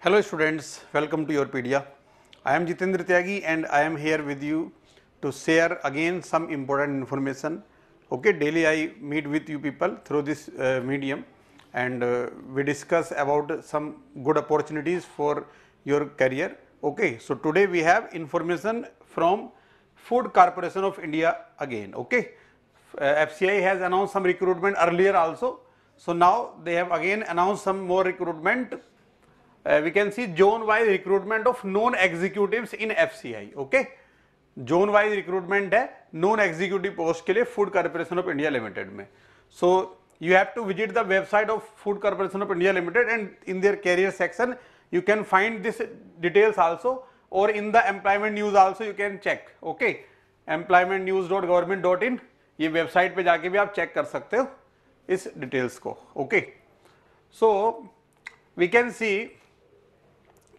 Hello students, welcome to Yourpedia. I am Jitendra Tyagi and I am here with you to share again some important information. Okay, daily I meet with you people through this uh, medium and uh, we discuss about some good opportunities for your career. Okay, so today we have information from Food Corporation of India again. Okay, uh, FCI has announced some recruitment earlier also. So now they have again announced some more recruitment we can see zone wise recruitment of non executive in F C I okay zone wise recruitment है non executive post के लिए food corporation of India limited में so you have to visit the website of food corporation of India limited and in their career section you can find this details also और in the employment news also you can check okay employment news dot government dot in ये website पर जाके भी आप check कर सकते हो इस डिटेल्स को okay so we can see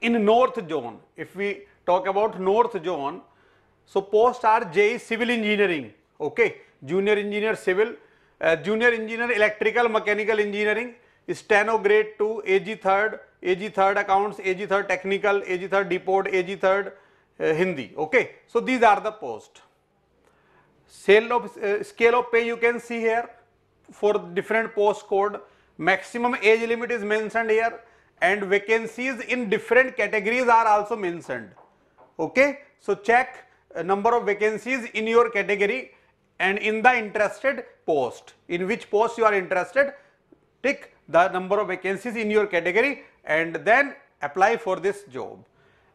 in north zone, if we talk about north zone, so post are J civil engineering, okay, junior engineer civil, uh, junior engineer electrical mechanical engineering, steno grade 2, AG third, AG third accounts, AG third technical, AG third depot, AG third uh, Hindi, okay. So these are the post scale of uh, scale of pay you can see here for different post code. Maximum age limit is mentioned here. and vacancies in different categories are also mentioned. Okay. So, check uh, number of vacancies in your category and in the interested post. In which post you are interested, tick the number of vacancies in your category and then apply for this job.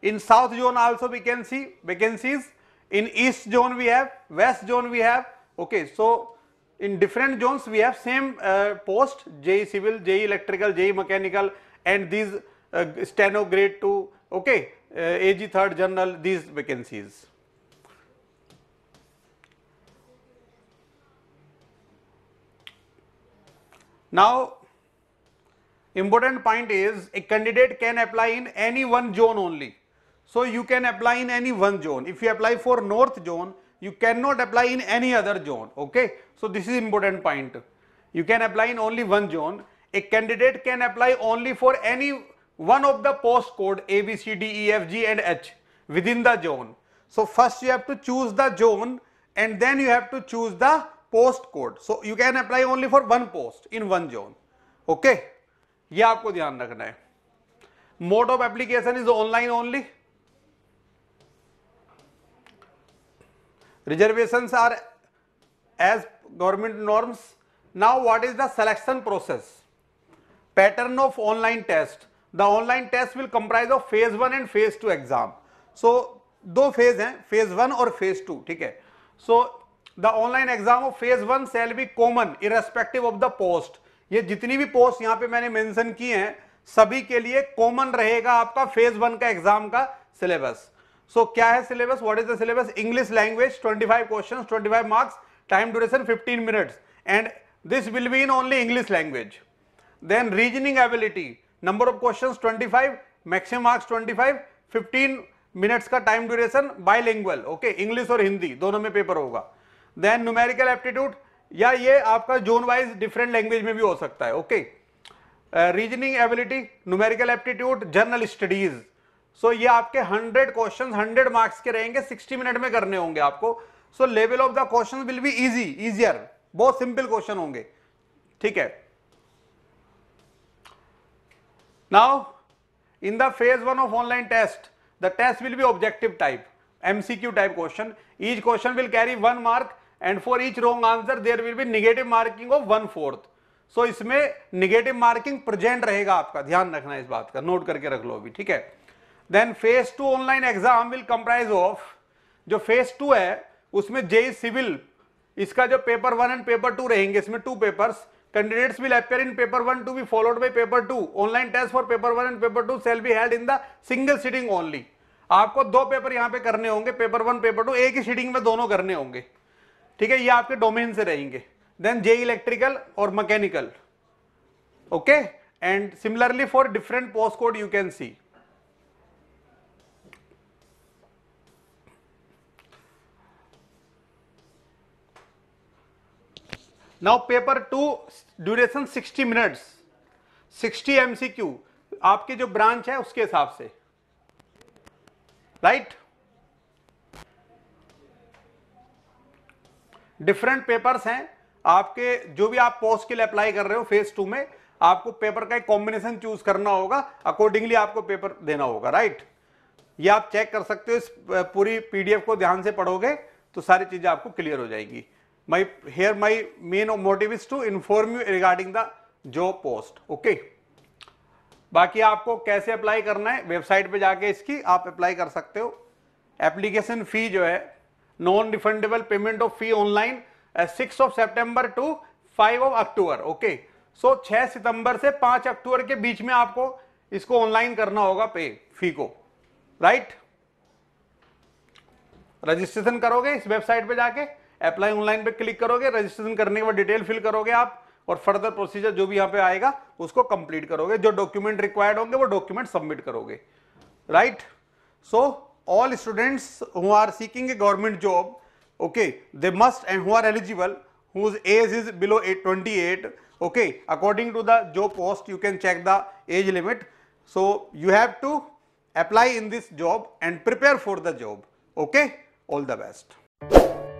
In south zone also we can see vacancies. In east zone we have, west zone we have. Okay, so in different zones we have same uh, post, J civil, J electrical, J mechanical and these uh, steno grade 2 okay uh, AG third journal these vacancies. Now important point is a candidate can apply in any one zone only. So you can apply in any one zone. If you apply for north zone, you cannot apply in any other zone. Okay. So this is important point. You can apply in only one zone a candidate can apply only for any one of the post code A, B, C, D, E, F, G and H within the zone. So first you have to choose the zone and then you have to choose the post code. So you can apply only for one post in one zone. Okay. ये आपको ध्यान रखना है Mode of application is online only. reservations are as government norms. Now what is the selection process? pattern of online test the online test will comprise of phase 1 and phase 2 exam so do phase hain phase 1 or phase 2 theek hai so the online exam of phase 1 shall be common irrespective of the post ye jitni bhi post yahan pe maine mention ki hain sabhi ke liye common rahega aapka phase 1 ka exam ka syllabus so, kya hai syllabus what is the syllabus english language 25 questions 25 marks time duration 15 minutes and this will be in only english language then reasoning ability number of questions 25 maximum marks 25 15 minutes का time duration bilingual okay English और हिंदी दोनों में paper होगा then numerical aptitude या ये आपका zone wise different language में भी हो सकता है okay reasoning ability numerical aptitude general studies so ये आपके 100 क्वेश्चन 100 मार्क्स के रहेंगे 60 मिनट में करने होंगे आपको so level of the question will be easy easier बहुत सिंपल क्वेश्चन होंगे ठीक है Now, in the phase 1 of online test, the test will be objective type, MCQ type question. Each question will carry one mark and for each wrong answer there will be negative marking of 1 fourth. so, इसमें negative marking present रहेगा आपका ध्यान रखना इस बात का note करके रख लो अभी ठीक है then phase two online exam will comprise of जो फेज टू है उसमें जेई सिविल इसका जो paper one and paper two रहेंगे इसमें two papers candidates will appear in paper one to be followed by paper two online test for paper one and paper two shall be held in the single sitting only आपको दो paper यहां पे करने होंगे paper one paper two एक ही seating में दोनों करने होंगे ठीक है ये आपके डोमेन से रहेंगे देन जे इलेक्ट्रिकल और mechanical okay and similarly for different post code you can see now paper two duration 60 minutes 60 MCQ आपके जो ब्रांच है उसके हिसाब से राइट डिफरेंट पेपर्स हैं आपके जो भी आप पोस्ट के लिए अप्लाई कर रहे हो फेज टू में आपको पेपर का एक कॉम्बिनेशन चूज करना होगा अकॉर्डिंगली आपको पेपर देना होगा राइट ये आप चेक कर सकते हो इस पूरी पीडीएफ को ध्यान से पढ़ोगे तो सारी चीजें आपको क्लियर हो जाएगी my here my main motive is to inform you regarding the job post okay बाकी आपको कैसे अप्लाई करना है वेबसाइट पे जाके इसकी आप अप्लाई कर सकते हो एप्लीकेशन फ़ी जो है non refundable payment of fee online six of September to five of October okay so छह सितंबर से पांच अक्टूबर के बीच में आपको इसको ऑनलाइन करना होगा पे फी को राइट रजिस्ट्रेशन करोगे इस वेबसाइट पे जाके अप्लाई ऑनलाइन पे क्लिक करोगे रजिस्ट्रेशन करने के बाद डिटेल फिल करोगे आप और फर्दर प्रोसीजर जो भी यहाँ पे आएगा उसको कंप्लीट करोगे जो डॉक्यूमेंट रिक्वायर्ड होंगे वो डॉक्यूमेंट सबमिट करोगे right so all students who are seeking a government job okay they must and who are eligible is below is below 28 okay according to the job post you can check the age limit so you have to apply in this job and prepare for the job okay all the best